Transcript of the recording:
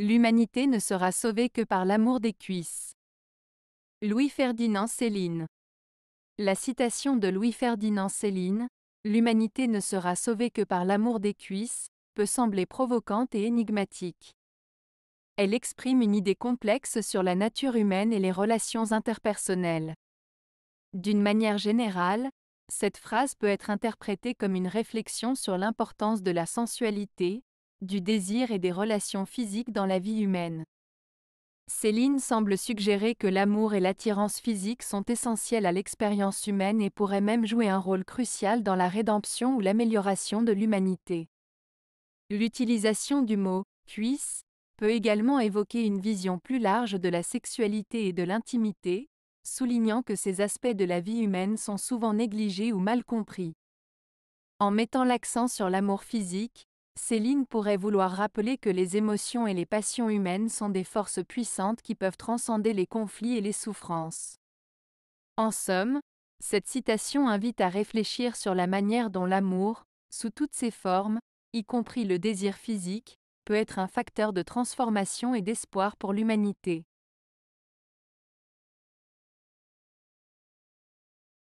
L'humanité ne sera sauvée que par l'amour des cuisses. Louis-Ferdinand Céline. La citation de Louis-Ferdinand Céline, L'humanité ne sera sauvée que par l'amour des cuisses, peut sembler provocante et énigmatique. Elle exprime une idée complexe sur la nature humaine et les relations interpersonnelles. D'une manière générale, cette phrase peut être interprétée comme une réflexion sur l'importance de la sensualité, du désir et des relations physiques dans la vie humaine. Céline semble suggérer que l'amour et l'attirance physique sont essentiels à l'expérience humaine et pourraient même jouer un rôle crucial dans la rédemption ou l'amélioration de l'humanité. L'utilisation du mot cuisse peut également évoquer une vision plus large de la sexualité et de l'intimité, soulignant que ces aspects de la vie humaine sont souvent négligés ou mal compris. En mettant l'accent sur l'amour physique, Céline pourrait vouloir rappeler que les émotions et les passions humaines sont des forces puissantes qui peuvent transcender les conflits et les souffrances. En somme, cette citation invite à réfléchir sur la manière dont l'amour, sous toutes ses formes, y compris le désir physique, peut être un facteur de transformation et d'espoir pour l'humanité.